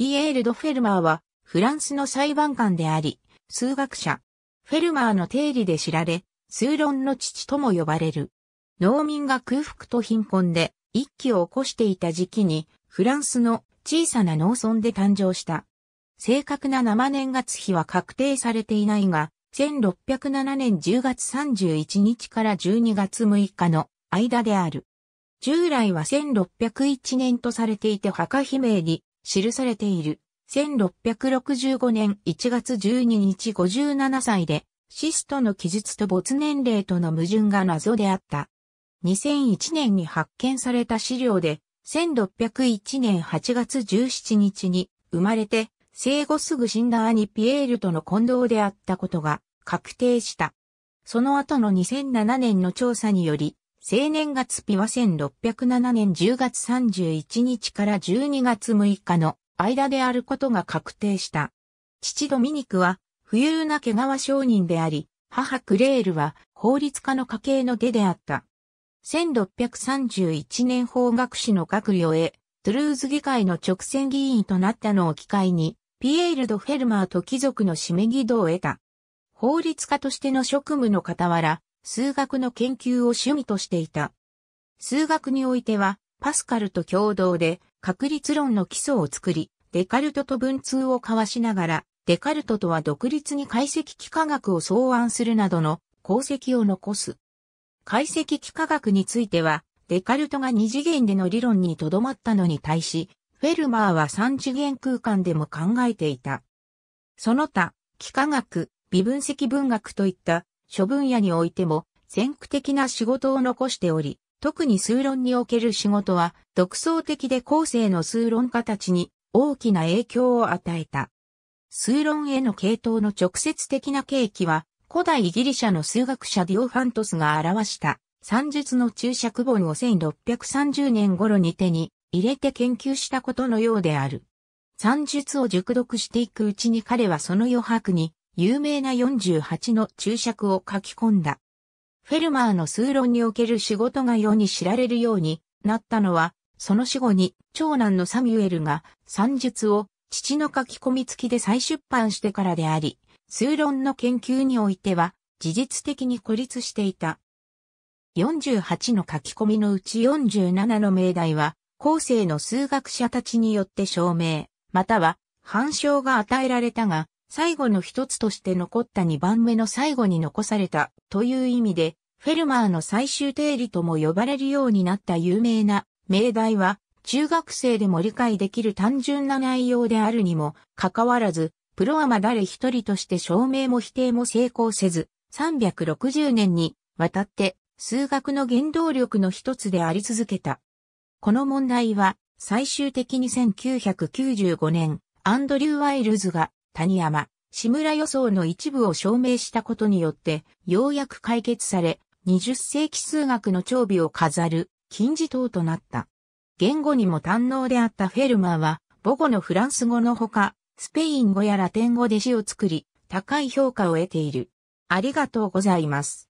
ピエール・ド・フェルマーは、フランスの裁判官であり、数学者。フェルマーの定理で知られ、数論の父とも呼ばれる。農民が空腹と貧困で一揆を起こしていた時期に、フランスの小さな農村で誕生した。正確な生年月日は確定されていないが、1607年10月31日から12月6日の間である。従来は1601年とされていて墓悲鳴に記されている。1665年1月12日57歳で、シストの記述と没年齢との矛盾が謎であった。2001年に発見された資料で、1601年8月17日に生まれて、生後すぐ死んだ兄ピエールとの混同であったことが確定した。その後の2007年の調査により、青年月日は1607年10月31日から12月6日の間であることが確定した。父ドミニクは、富裕な毛皮商人であり、母クレールは法律家の家系の出であった。1631年法学士の学位を得、トゥルーズ議会の直線議員となったのを機会に、ピエール・ド・フェルマーと貴族の締め義堂を得た。法律家としての職務の傍ら、数学の研究を趣味としていた。数学においては、パスカルと共同で確率論の基礎を作り、デカルトと文通を交わしながら、デカルトとは独立に解析幾何学を草案するなどの功績を残す。解析幾何学については、デカルトが二次元での理論にとどまったのに対し、フェルマーは三次元空間でも考えていた。その他、幾何学、微分析文学といった諸分野においても先駆的な仕事を残しており、特に数論における仕事は独創的で後世の数論家たちに大きな影響を与えた。数論への系統の直接的な契機は、古代ギリシャの数学者ディオファントスが表した算術の注釈本を1630年頃に手に入れて研究したことのようである。算術を熟読していくうちに彼はその余白に有名な48の注釈を書き込んだ。フェルマーの数論における仕事が世に知られるようになったのは、その死後に長男のサミュエルが算術を父の書き込み付きで再出版してからであり、数論の研究においては事実的に孤立していた。48の書き込みのうち47の命題は、後世の数学者たちによって証明、または、反証が与えられたが、最後の一つとして残った二番目の最後に残されたという意味で、フェルマーの最終定理とも呼ばれるようになった有名な命題は、中学生でも理解できる単純な内容であるにもかかわらず、プロはま誰一人として証明も否定も成功せず、360年にわたって数学の原動力の一つであり続けた。この問題は最終的に1995年、アンドリュー・ワイルズが谷山、志村予想の一部を証明したことによって、ようやく解決され、20世紀数学の長尾を飾る、金字塔となった。言語にも堪能であったフェルマーは、母語のフランス語のほか、スペイン語やラテン語で詩を作り、高い評価を得ている。ありがとうございます。